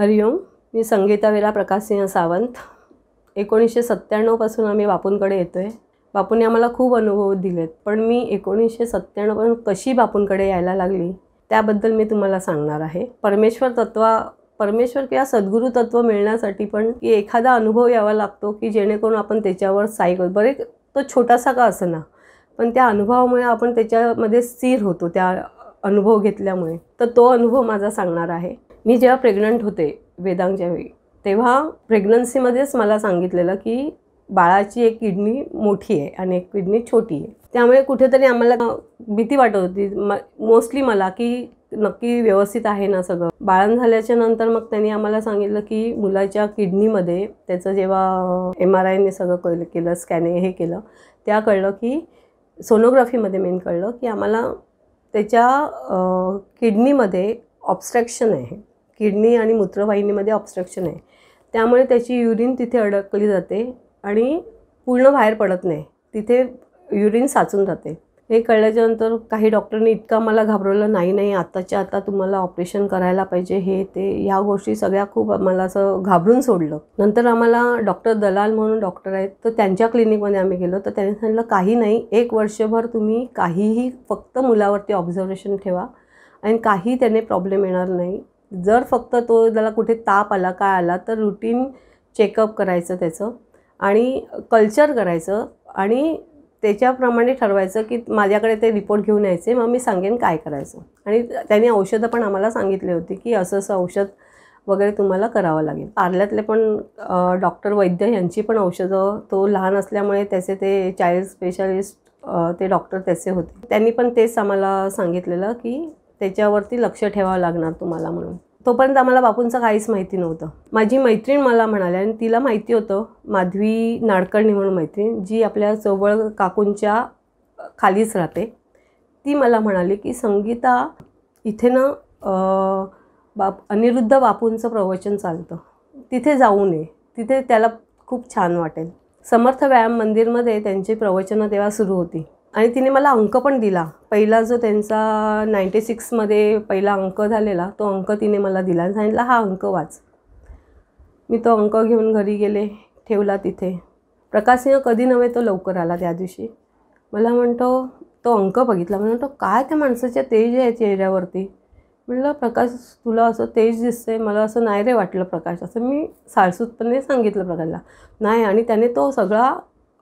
हरिओम मी संगीता वेला प्रकाशसिंह सावंत एकोणीसशे सत्त्याण्णवपासून आम्ही बापूंकडे येतो आहे बापूंनी आम्हाला खूप अनुभव दिलेत पण मी एकोणीसशे सत्त्याण्णवपासून कशी बापूंकडे यायला लागली त्याबद्दल मी तुम्हाला सांगणार आहे परमेश्वर तत्वा परमेश्वर किंवा सद्गुरू तत्व मिळण्यासाठी पण की एखादा अनुभव यावा लागतो की जेणेकरून आपण त्याच्यावर साई करतो बरे तो छोटासा का असं पण त्या अनुभवामुळे आपण त्याच्यामध्ये स्थिर होतो त्या अनुभव घेतल्यामुळे तर तो अनुभव माझा सांगणार आहे मी जेव्हा प्रेग्नंट होते वेदांगच्या वेळी तेव्हा प्रेग्नन्सीमध्येच मला सांगितलेलं की बाळाची एक किडनी मोठी आहे आणि एक किडनी छोटी आहे त्यामुळे कुठेतरी आम्हाला भीती वाटत होती म मोस्टली मला की नक्की व्यवस्थित आहे ना सगळं बाळण झाल्याच्या नंतर मग त्यांनी आम्हाला सांगितलं की मुलाच्या किडनीमध्ये त्याचं जेव्हा एम आर आयने सगळं कळलं केलं स्कॅनिंग हे केलं त्या कळलं की सोनोग्राफीमध्ये मेन कळलं की आम्हाला त्याच्या किडनीमध्ये ऑबस्ट्रॅक्शन आहे किडनी आणि मूत्रवाहिनीमध्ये ऑब्स्ट्रक्शन आहे त्यामुळे त्याची युरिन तिथे अडकली जाते आणि पूर्ण बाहेर पडत नाही तिथे युरिन साचून जाते हे कळल्याच्यानंतर काही डॉक्टरने इतका मला घाबरवलं नाही नाही आत्ताच्या आता तुम्हाला ऑपरेशन करायला पाहिजे हे ते ह्या गोष्टी सगळ्या खूप आम्हाला असं घाबरून सोडलं नंतर आम्हाला डॉक्टर दलाल म्हणून डॉक्टर आहेत तर त्यांच्या क्लिनिकमध्ये आम्ही गेलो तर त्यांनी सांगितलं काही नाही एक वर्षभर तुम्ही काहीही फक्त मुलावरती ऑब्झर्वेशन ठेवा आणि काही त्याने प्रॉब्लेम येणार नाही जर फक्त तो त्याला कुठे ताप आला काय आला तर रुटीन चेकअप करायचं त्याचं आणि कल्चर करायचं आणि त्याच्याप्रमाणे ठरवायचं की माझ्याकडे ते रिपोर्ट घेऊन यायचे मग मी सांगेन काय करायचं आणि त्यांनी औषधं पण आम्हाला सांगितले होते की असं असं औषध वगैरे तुम्हाला करावं लागेल पार्ल्यातले पण डॉक्टर वैद्य यांची पण औषधं तो लहान असल्यामुळे त्याचे ते चाइल्ड स्पेशालिस्ट ते डॉक्टर त्याचे होते त्यांनी पण तेच आम्हाला सांगितलेलं की त्याच्यावरती लक्ष ठेवावं लागणार तुम्हाला म्हणून तोपर्यंत आम्हाला बापूंचं काहीच माहिती नव्हतं माझी मैत्रीण मला म्हणाली आणि तिला माहिती होतं माधवी नाडकर्णी म्हणून मैत्रीण जी आपल्या चवळ काकूंच्या खालीच राहते ती मला म्हणाली की संगीता इथे ना बाप अनिरुद्ध बापूंचं प्रवचन चालतं तिथे जाऊ नये तिथे त्याला खूप छान वाटेल समर्थ व्यायाम मंदिरमध्ये त्यांची प्रवचनं तेव्हा सुरू होती आणि तिने मला अंक पण दिला पहिला जो त्यांचा नाईंटी सिक्समध्ये पहिला अंक झालेला तो अंक तिने मला दिला आणि सांगितला हा अंक वाच मी तो अंक घेऊन घरी गेले ठेवला तिथे प्रकाशसिंह कधी नव्हे तो लवकर आला त्या दिवशी मला म्हणतो तो अंक बघितला मला म्हणतो काय त्या माणसाच्या तेज आहे चेहऱ्यावरती म्हटलं प्रकाश तुला असं तेज दिसतंय मला असं नाही रे वाटलं प्रकाश असं मी साळसूतपणे सांगितलं प्रकाशला नाही आणि त्याने तो सगळा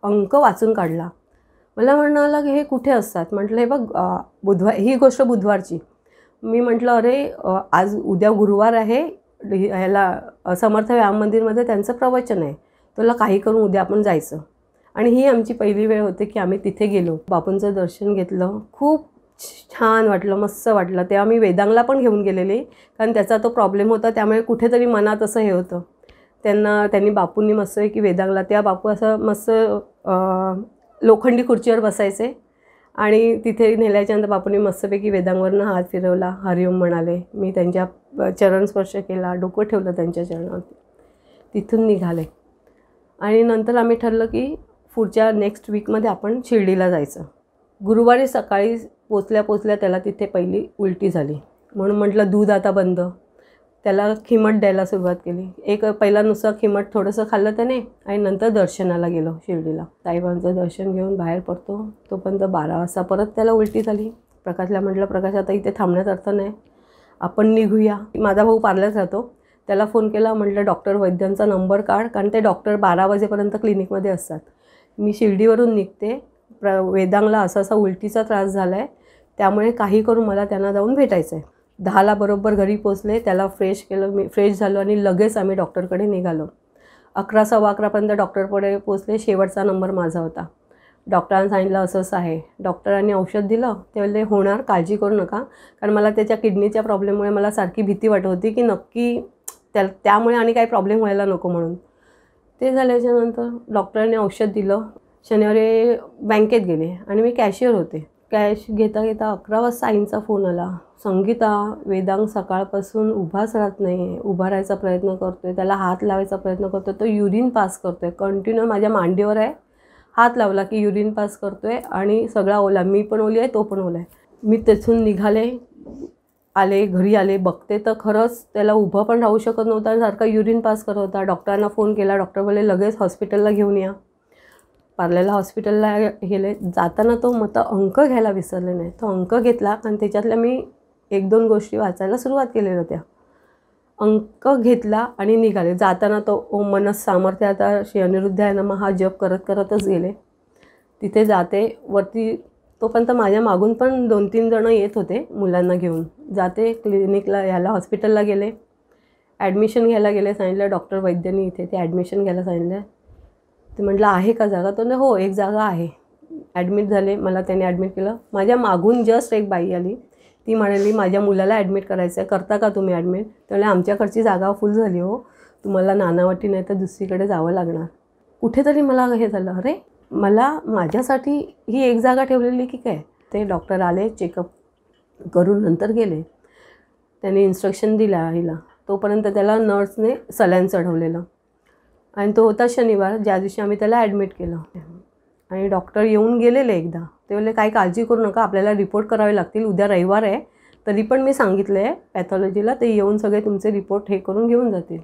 अंक वाचून काढला मला म्हणाला की हे कुठे असतात म्हटलं हे बघ बुधवार ही गोष्ट बुधवारची मी म्हटलं अरे आज उद्या गुरुवार आहे ह्याला समर्थ व्यायाम मंदिरमध्ये त्यांचं प्रवचन आहे तुला काही करून उद्या आपण जायचं आणि ही आमची पहिली वेळ होते की आम्ही तिथे गेलो बापूंचं दर्शन घेतलं खूप छान वाटलं मस्त वाटलं तेव्हा मी वेदांगला पण घेऊन गेलेले कारण त्याचा तो प्रॉब्लेम होता त्यामुळे कुठेतरी मनात असं हे होतं त्यांना त्यांनी बापूंनी मस्त आहे की वेदांगला तेव्हा बापू असं मस्त लोखंडी खुर्चीवर बसायचे आणि तिथे नेल्याच्यानंतर बापूंनी मस्तपैकी वेदांवरनं हात फिरवला हरिओम म्हणाले मी त्यांच्या चरणस्पर्श केला डोकं ठेवलं त्यांच्या चरणावरती तिथून निघाले आणि नंतर आम्ही ठरलं की पुढच्या नेक्स्ट वीकमध्ये आपण शिर्डीला जायचं गुरुवारी सकाळी पोचल्या पोचल्या त्याला तिथे पहिली उलटी झाली म्हणून म्हटलं दूध आता बंद त्याला खिमट द्यायला सुरुवात केली एक पहिला नुसतं खिमट थोडंसं खाल्लं त्याने आणि नंतर दर्शनाला गेलो शिर्डीला साईबाबांचं दर्शन घेऊन बाहेर पडतो तोपर्यंत बारा वाजता परत त्याला उलटी झाली प्रकाशला म्हटलं प्रकाश आता इथे थांबण्यात अर्थ नाही आपण निघूया माझा भाऊ पार्लरच राहतो त्याला फोन केला म्हटलं डॉक्टर वैद्यांचा नंबर काढ कारण ते डॉक्टर बारा वाजेपर्यंत क्लिनिकमध्ये असतात मी शिर्डीवरून निघते प्र वेदांगला असा असा उलटीचा त्रास झाला आहे त्यामुळे काही करून मला त्यांना जाऊन भेटायचं आहे दहाला बरोबर घरी पोचले त्याला फ्रेश केलं मी फ्रेश झालो आणि लगेच आम्ही डॉक्टरकडे निघालो अकरा सव्वा अकरापर्यंत डॉक्टरकडे पोचले शेवटचा नंबर माझा होता डॉक्टरांनी सांगितलं असंच आहे डॉक्टरांनी औषध दिलं ते होणार काळजी करू नका कारण मला त्याच्या किडनीच्या प्रॉब्लेममुळे मला सारखी भीती वाटत होती की नक्की त्या त्यामुळे आणि काही प्रॉब्लेम व्हायला नको म्हणून ते झाल्याच्यानंतर डॉक्टरांनी औषध दिलं शनिवारी बँकेत गेले आणि मी कॅशियर होते कॅश घेता घेता अकरा वाजता आईंचा फोन आला संगीता वेदांग सकाळपासून उभाच राहत नाही आहे उभा राहायचा प्रयत्न करतो आहे त्याला हात लावायचा प्रयत्न करतो आहे तो युरिन पास करतो आहे कंटिन्यू माझ्या मांडीवर आहे हात लावला की युरिन पास करतो आहे आणि सगळा ओला मी पण ओली आहे तो पण ओला आहे मी तिथून निघाले आले घरी आले बघते तर खरंच त्याला उभं पण राहू शकत नव्हता आणि सारखा युरिन पास करत होता डॉक्टरांना फोन केला डॉक्टर बोलले लगेच हॉस्पिटलला घेऊन या पार्लेला हॉस्पिटलला गेले जाताना तो मत अंक घ्यायला विसरले नाही तो अंक घेतला आणि त्याच्यातल्या मी एक दोन गोष्टी वाचायला सुरुवात केलेल्या होत्या अंक घेतला आणि निघाले जाताना तो ओ मनस सामर्थ्य आता श्री अनिरुद्ध आहे ना हा जप करत करतच गेले तिथे जाते वरती तोपर्यंत माझ्या मागून पण दोन तीन जणं येत होते मुलांना घेऊन जाते क्लिनिकला ह्याला हॉस्पिटलला गेले ॲडमिशन घ्यायला गेले सांगितलं डॉक्टर वैद्यनी इथे ते ॲडमिशन घ्यायला सांगितलं ते म्हटलं आहे का जागा तो हो एक जागा आहे ॲडमिट झाले मला त्याने ॲडमिट केलं माझ्या मागून जस्ट एक बाई आली ती म्हणाली माझ्या मुलाला ॲडमिट करायचं आहे करता का तुम्ही ॲडमिट त्यामुळे आमच्याकडची जागा फुल झाली हो तुम्हाला नानावटी नाही तर दुसरीकडे जावं लागणार कुठेतरी मला हे झालं अरे मला माझ्यासाठी ही एक जागा ठेवलेली की काय ते डॉक्टर आले चेकअप करून नंतर गेले त्यांनी इन्स्ट्रक्शन दिल्या हिला तोपर्यंत त्याला नर्सने सल्यान चढवलेलं आणि तो होता शनिवार ज्या दिवशी आम्ही त्याला ॲडमिट केलं आणि डॉक्टर येऊन गेलेले एकदा ते काही काळजी करू नका आपल्याला रिपोर्ट करावे लागतील उद्या रविवार आहे तरी पण मी सांगितलं आहे पॅथॉलॉजीला ते येऊन सगळे तुमचे रिपोर्ट हे करून घेऊन जातील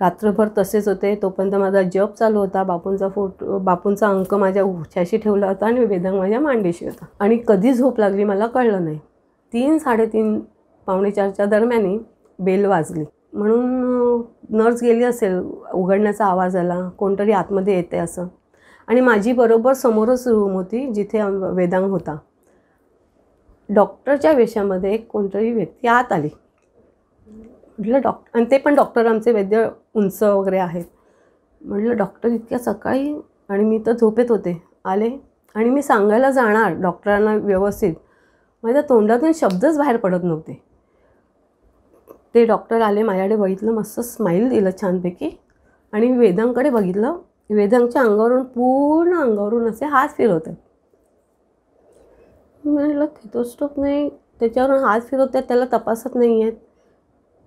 रात्रभर तसेच होते तोपर्यंत माझा जप चालू होता बापूंचा फोटो बापूंचा अंक माझ्या उच्याशी ठेवला होता आणि वेदांग माझ्या मांडीशी होता आणि कधी झोप लागली मला कळलं नाही तीन साडेतीन पावणे चारच्या दरम्यानी बेल वाजली म्हणून नर्स गेली असेल उघडण्याचा आवाज आला कोणतरी आतमध्ये येते असं आणि माझी बरोबर समोरच रूम होती जिथे वेदांग होता डॉक्टरच्या वेशामध्ये कोणतरी व्यक्ती आत आली म्हटलं डॉक्टर आणि ते पण डॉक्टर आमचे वैद्य उंच वगैरे आहेत म्हटलं डॉक्टर इतक्या सकाळी आणि मी तर झोपेत होते आले आणि मी सांगायला जाणार डॉक्टरांना व्यवस्थित माझ्या तोंडातून शब्दच बाहेर पडत नव्हते ते डॉक्टर आले माझ्याकडे बघितलं मस्त स्माईल दिलं छानपैकी आणि वेदांकडे बघितलं वेदांच्या अंगावरून पूर्ण अंगावरून असे हात फिरवते म्हटलं थिटोस्टोप नाही त्याच्यावरून हात फिरवत आहेत त्याला तपासत नाही आहेत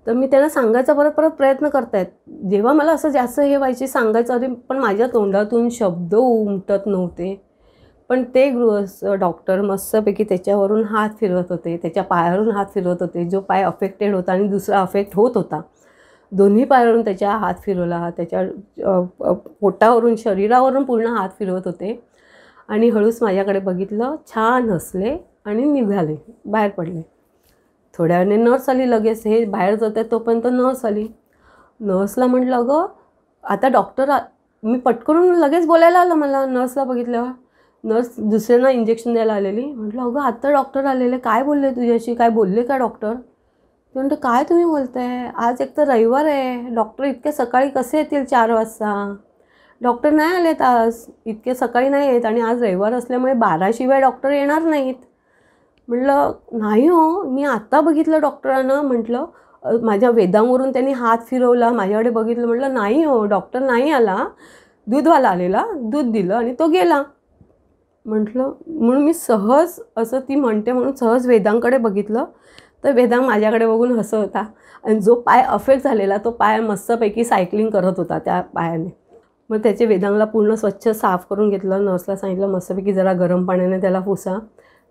तर मी त्याला सांगायचा परत परत प्रयत्न करतायत जेव्हा मला असं जास्त हे व्हायचे सांगायचं अरे पण माझ्या तोंडातून शब्द उमटत नव्हते पण ते गृहस्थ डॉक्टर मस्तपैकी त्याच्यावरून हात फिरवत होते त्याच्या पायावरून हात फिरवत होते जो पाय अफेक्टेड होता आणि दुसरा अफेक्ट होत होता दोन्ही पायावरून त्याच्या हात फिरवला त्याच्या पोटावरून शरीरावरून पूर्ण हात फिरवत होते आणि हळूच माझ्याकडे बघितलं छान हसले आणि निघाले बाहेर पडले थोड्या वेळाने नर्स आली लगेच हे बाहेर जात आहे तोपर्यंत नर्स आली नर्सला म्हटलं अगं आता डॉक्टर मी पटकरून लगेच बोलायला आलं मला नर्सला बघितल्यावर नर्स दुसऱ्यांना इंजेक्शन द्यायला आलेली म्हटलं अगं आत्ता डॉक्टर आलेले काय बोलले तुझ्याशी काय बोलले का डॉक्टर ते म्हणतं काय तुम्ही बोलताय आज एक तर रविवार आहे डॉक्टर इतक्या सकाळी कसे येतील चार वाजता डॉक्टर नाही आलेत आज इतके सकाळी नाही येत आणि आज रविवार असल्यामुळे बाराशिवाय डॉक्टर येणार नाहीत म्हटलं नाही हो मी आत्ता बघितलं डॉक्टरानं म्हटलं माझ्या वेदांवरून त्यांनी हात फिरवला माझ्याकडे बघितलं म्हटलं नाही हो डॉक्टर नाही आला दूधवाला आलेला दूध दिलं आणि तो गेला म्हटलं म्हणून मी सहज असं ती म्हणते म्हणून सहज वेदांकडे बघितलं तर वेदांग माझ्याकडे बघून हसं होता आणि जो पाय अफेक्ट झालेला तो पाय मस्तपैकी सायकलिंग करत होता त्या पायाने मग त्याचे वेदांगला पूर्ण स्वच्छ साफ करून घेतलं नर्सला सांगितलं मस्तपैकी जरा गरम पाण्याने त्याला फुसा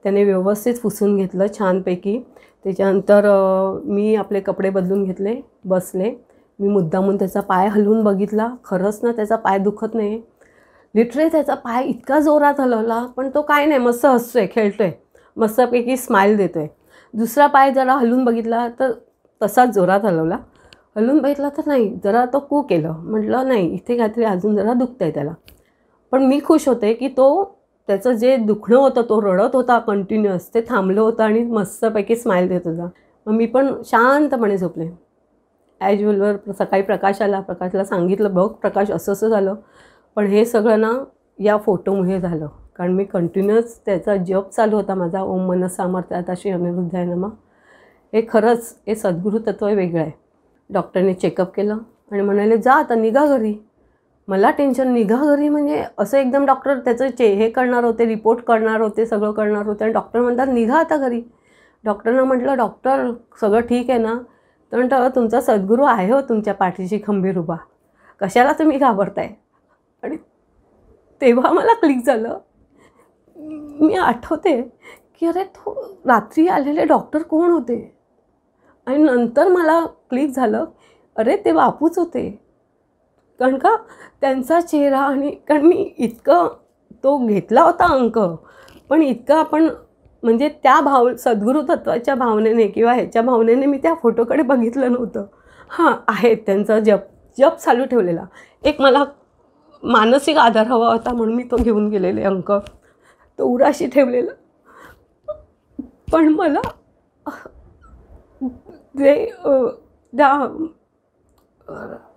त्याने व्यवस्थित फुसून घेतलं छानपैकी त्याच्यानंतर मी आपले कपडे बदलून घेतले बसले मी मुद्दामून त्याचा पाय हलवून बघितला खरंच ना त्याचा पाय दुखत नाही लिटरली त्याचा पाय इतका जोरात हलवला पण तो काय नाही मस्त हसतो आहे खेळतो आहे मस्तपैकी स्माईल देतो आहे दुसरा पाय जरा हलून बघितला तर तसाच जोरात हलवला हलून बघितला तर नाही जरा तो कू केलं म्हटलं नाही इथे काहीतरी अजून जरा दुखतं आहे त्याला पण मी खुश होते की तो त्याचं जे दुखणं होतं तो रडत होता कंटिन्युअस ते थांबलं होतं आणि मस्तपैकी स्माईल देत होता मग मी पण शांतपणे झोपले ॲज व्हिलवर सकाळी आला प्रकाशला सांगितलं बघ प्रकाश असं असं झालं पण हे सगळं ना या फोटोमुळे झालं कारण मी कंटिन्युअस त्याचा जप चालू होता माझा ओम मन सामर्थ्यात अशी ना मग हे खरंच हे सद्गुरू तत्व वेगळं आहे डॉक्टरने चेकअप केलं आणि म्हणाले जा आता निघा घरी मला टेन्शन निघा घरी म्हणजे असं एकदम डॉक्टर त्याचं चे हे करणार होते रिपोर्ट करणार होते सगळं करणार होते आणि डॉक्टर म्हणतात निघा आता घरी डॉक्टरनं म्हटलं डॉक्टर सगळं ठीक आहे ना तर तुमचा सद्गुरू आहे हो तुमच्या पाठीशी खंबीर उभा कशाला तुम्ही घाबरताय तेव्हा मला क्लिक झालं मी आठवते की अरे तो रात्री आलेले डॉक्टर कोण होते आणि नंतर मला क्लिक झालं अरे ते बापूच होते कारण का त्यांचा चेहरा आणि कारण मी इतकं तो घेतला होता अंक पण इतकं आपण म्हणजे त्या भाव सद्गुरु तत्वाच्या भावनेने किंवा ह्याच्या भावनेने मी त्या फोटोकडे बघितलं नव्हतं हां आहे त्यांचा जप जप चालू ठेवलेला एक मला मानसिक आधार हवा होता म्हणून मी तो घेऊन गेलेले अंक तो उराशी ठेवलेला पण मला जे त्या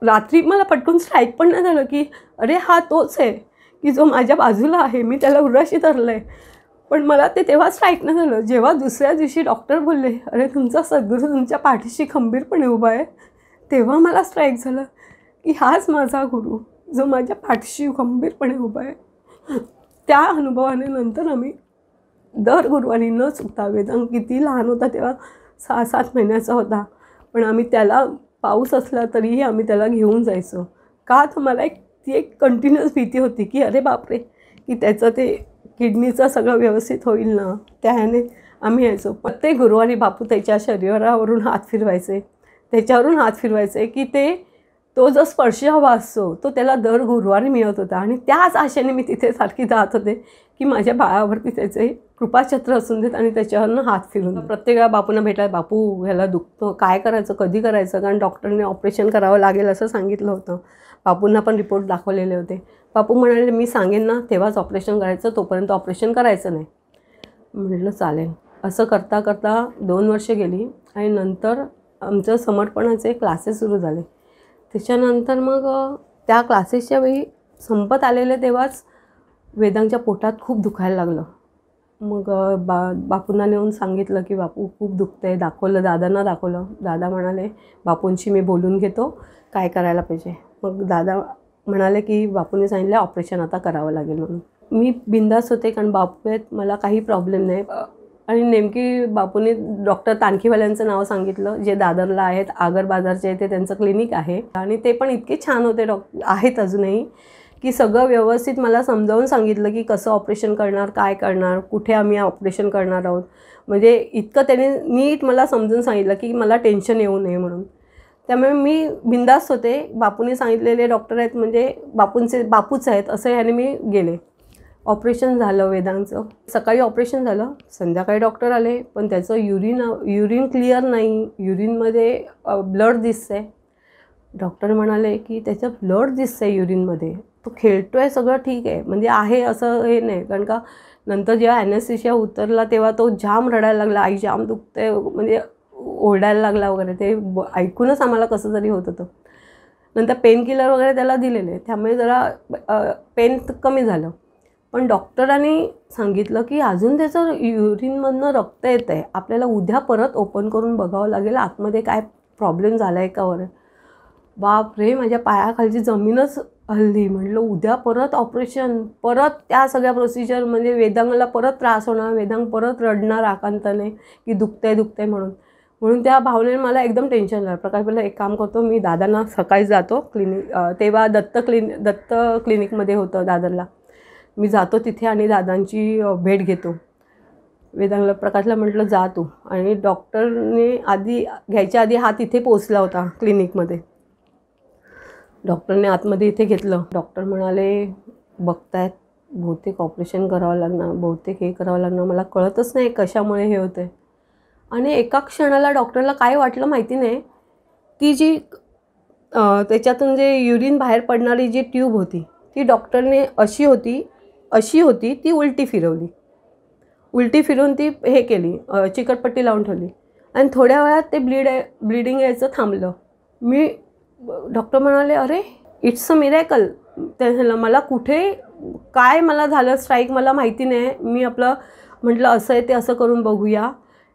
रात्री मला पटकून स्ट्राईक पण नाही झालं की अरे हा तोच आहे की जो माझ्या बाजूला आहे मी त्याला उराशी धरलं आहे पण मला ते तेव्हा स्ट्राईक नाही झालं जेव्हा दुसऱ्या दिवशी डॉक्टर बोलले अरे तुमचा सद्गुरु तुमच्या पाठीशी खंबीरपणे उभा आहे तेव्हा मला स्ट्राईक झालं की हाच माझा गुरु जो माझ्या पाठशी खंबीरपणे उभा आहे त्या अनुभवाने नंतर आम्ही दर गुरुवारी न चुकता वेदांग किती लहान होता तेव्हा सहा सात महिन्याचा होता पण आम्ही त्याला पाऊस असला तरीही आम्ही त्याला घेऊन जायचो का तर मला एक ती एक कंटिन्युअस भीती होती की अरे बापरे की त्याचं ते किडनीचं सगळं व्यवस्थित होईल ना त्याने आम्ही यायचो प्रत्येक गुरुवारी बापू त्याच्या शरीरावरून हात फिरवायचे त्याच्यावरून हात फिरवायचे की ते तो जो स्पर्श हवा असतो तो त्याला दर गुरुवारी मिळत होता आणि त्याच आशेने मी तिथे सारखी जात होते की माझ्या बाळावरती त्याचे कृपाछत्र असून देत आणि त्याच्यावरनं हात फिरून वेळा बापूंना भेटला बापू ह्याला दुखतं काय करायचं कधी करायचं कारण डॉक्टरने ऑपरेशन करावं लागेल असं सांगितलं होतं बापूंना पण रिपोर्ट दाखवलेले होते बापू म्हणाले मी सांगेन ना तेव्हाच ऑपरेशन करायचं तोपर्यंत ऑपरेशन करायचं नाही म्हटलं चालेल असं करता करता दोन वर्ष गेली आणि नंतर आमचं समर्पणाचे क्लासेस सुरू झाले त्याच्यानंतर मग त्या क्लासेसच्या वेळी संपत आलेले तेव्हाच वेदांच्या पोटात खूप दुखायला लागलं मग बा बापूंना नेऊन सांगितलं की बापू खूप दुखतं आहे दाखवलं दादांना दाखवलं दादा म्हणाले बापूंशी मी बोलून घेतो काय करायला पाहिजे मग दादा म्हणाले की बापूने सांगितलं ऑपरेशन आता करावं लागेल म्हणून मी बिंदास होते कारण आहेत मला काही प्रॉब्लेम नाही आणि नेमकी बापूने डॉक्टर तानखीवाल्यांचं नाव सांगितलं जे दादरला आहेत आगर बाजारचे ते त्यांचं क्लिनिक आहे आणि ते पण इतके छान होते डॉक्टर आहेत अजूनही की सगळं व्यवस्थित मला समजावून सांगितलं की कसं ऑपरेशन करणार काय करणार कुठे आम्ही ऑपरेशन करणार आहोत म्हणजे इतकं त्याने नीट मला समजून सांगितलं की मला टेन्शन येऊ नये म्हणून त्यामुळे मी बिंदास्त होते बापूने सांगितलेले डॉक्टर आहेत म्हणजे बापूंचे बापूच आहेत असं याने मी गेले ऑपरेशन झालं वेदांचं सकाळी ऑपरेशन झालं संध्याकाळी डॉक्टर आले पण त्याचं युरिन युरिन क्लिअर नाही युरिनमध्ये ब्लड दिसतंय डॉक्टर म्हणाले की त्याचं ब्लड दिसतंय युरिनमध्ये तो खेळतो आहे सगळं ठीक आहे म्हणजे आहे असं हे नाही कारण का नंतर जेव्हा ॲनेस्थिशिया उतरला तेव्हा तो जाम रडायला लागला आई जाम दुखते म्हणजे ओरडायला लागला वगैरे ते ऐकूनच आम्हाला कसं तरी होत होतं नंतर पेनकिलर वगैरे त्याला दिलेले त्यामुळे जरा पेन कमी झालं पण डॉक्टरांनी सांगितलं की अजून त्याचं युरिनमधनं रक्त येतं आहे आपल्याला उद्या परत ओपन करून बघावं लागेल आतमध्ये काय प्रॉब्लेम झाला आहे का वर बाप रे माझ्या पायाखालची जमीनच हल्ली म्हटलं उद्या परत ऑपरेशन परत त्या सगळ्या प्रोसिजर म्हणजे वेदांगला परत त्रास होणार वेदांग परत रडणार आकांताने की दुखत आहे म्हणून म्हणून त्या भावनेने मला एकदम टेन्शन झालं प्रकाश पहिला एक काम करतो मी दादांना सकाळी जातो क्लिनिक तेव्हा दत्त क्लिनिक दत्त क्लिनिकमध्ये होतं दादरला मी जातो तिथे आणि दादांची भेट घेतो वेदांगला प्रकाशला म्हटलं जा तू आणि डॉक्टरने आधी घ्यायच्या आधी हा तिथे पोचला होता क्लिनिकमध्ये डॉक्टरने आतमध्ये इथे घेतलं डॉक्टर म्हणाले बघतायत बहुतेक ऑपरेशन करावं लागणार बहुतेक हे करावं लागणार मला कळतच नाही कशामुळे हे होतं आणि एका क्षणाला डॉक्टरला काय वाटलं माहिती नाही ती जी त्याच्यातून जे युरिन बाहेर पडणारी जी ट्यूब होती ती डॉक्टरने अशी होती अशी होती ती उलटी फिरवली उलटी फिरून ती हे केली चिकटपट्टी लावून ठेवली आणि थोड्या वेळात ते ब्लीड ब्लिडिंग यायचं थांबलं मी डॉक्टर म्हणाले अरे इट्स अ मिरॅकल त्याला मला कुठे काय मला झालं स्ट्राईक मला माहिती नाही मी आपलं म्हटलं असं आहे ते असं करून बघूया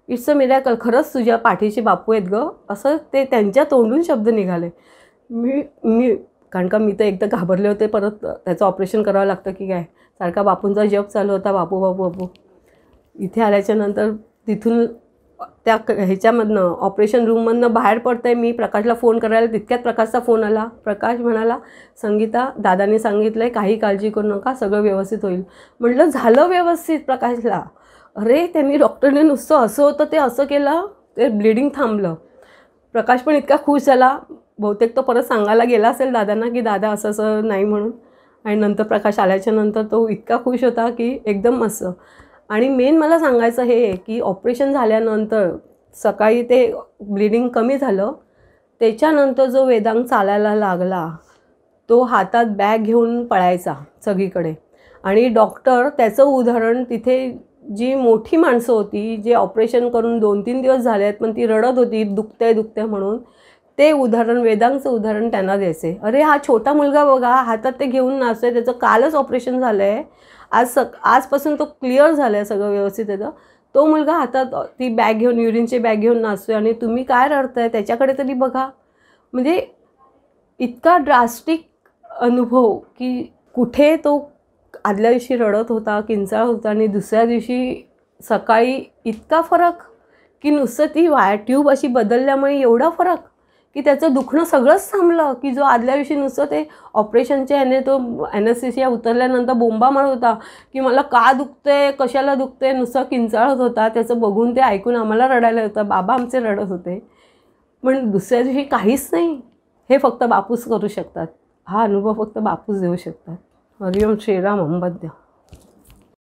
इट्स अ मिरॅकल खरंच तुझ्या पाठीचे बापू आहेत गं असं ते त्यांच्या तोंडून शब्द निघाले मी मी कारण का मी तर एकदा घाबरले होते परत त्याचं ऑपरेशन करावं लागतं की काय सारखा बापूंचा जप चालू होता बापू बापू बापू इथे आल्याच्यानंतर तिथून त्या ह्याच्यामधनं ऑपरेशन रूममधनं बाहेर पडतं आहे मी प्रकाशला फोन करायला तितक्यात प्रकाशचा फोन आला प्रकाश म्हणाला संगीता दादाने सांगितलं आहे काही काळजी करू नका सगळं व्यवस्थित होईल म्हटलं झालं व्यवस्थित प्रकाशला अरे त्यांनी डॉक्टरने नुसतं असं होतं ते असं केलं ते ब्लिडिंग थांबलं प्रकाश पण इतका खुश झाला बहुतेक तो परत सांगायला गेला असेल दादांना की दादा असं असं नाही म्हणून आणि नंतर प्रकाश आल्याच्या नंतर तो इतका खुश होता की एकदम मस्त आणि मेन मला सांगायचं हे की ऑपरेशन झाल्यानंतर सकाळी ते ब्लिडिंग कमी झालं त्याच्यानंतर जो वेदांग चालायला लागला तो हातात बॅग घेऊन पळायचा सगळीकडे आणि डॉक्टर त्याचं उदाहरण तिथे जी मोठी माणसं होती जे ऑपरेशन करून दोन तीन दिवस झाले आहेत पण ती रडत होती दुखतंय दुखते म्हणून ते उदाहरण वेदांगचं उदाहरण त्यांना द्यायचे अरे हा छोटा मुलगा बघा हातात ते घेऊन नाचतोय त्याचं कालच ऑपरेशन झालं आहे आज सक आजपासून तो क्लिअर झाला आहे सगळं व्यवस्थित त्याचं तो मुलगा हातात ती बॅग घेऊन युरिनची बॅग घेऊन नाचतोय आणि तुम्ही काय रडताय त्याच्याकडे तरी बघा म्हणजे इतका ड्रास्टिक अनुभव की कुठे तो आदल्या दिवशी रडत होता किंचाळ होता आणि दुसऱ्या दिवशी सकाळी इतका फरक की नुसतं ती वाय ट्यूब अशी बदलल्यामुळे एवढा फरक की त्याचं दुखणं सगळंच थांबलं की जो आदल्या दिवशी नुसतं ते ऑपरेशनच्या याने तो या उतरल्यानंतर बोंबा मारत होता की मला का दुखते कशाला दुखते नुसतं किंचाळत होता त्याचं बघून ते ऐकून आम्हाला रडायला होतं बाबा आमचे रडत होते पण दुसऱ्या दिवशी काहीच नाही हे फक्त बापूस करू शकतात हा अनुभव फक्त बापूस देऊ शकतात हरिओम श्रीराम अंबद्य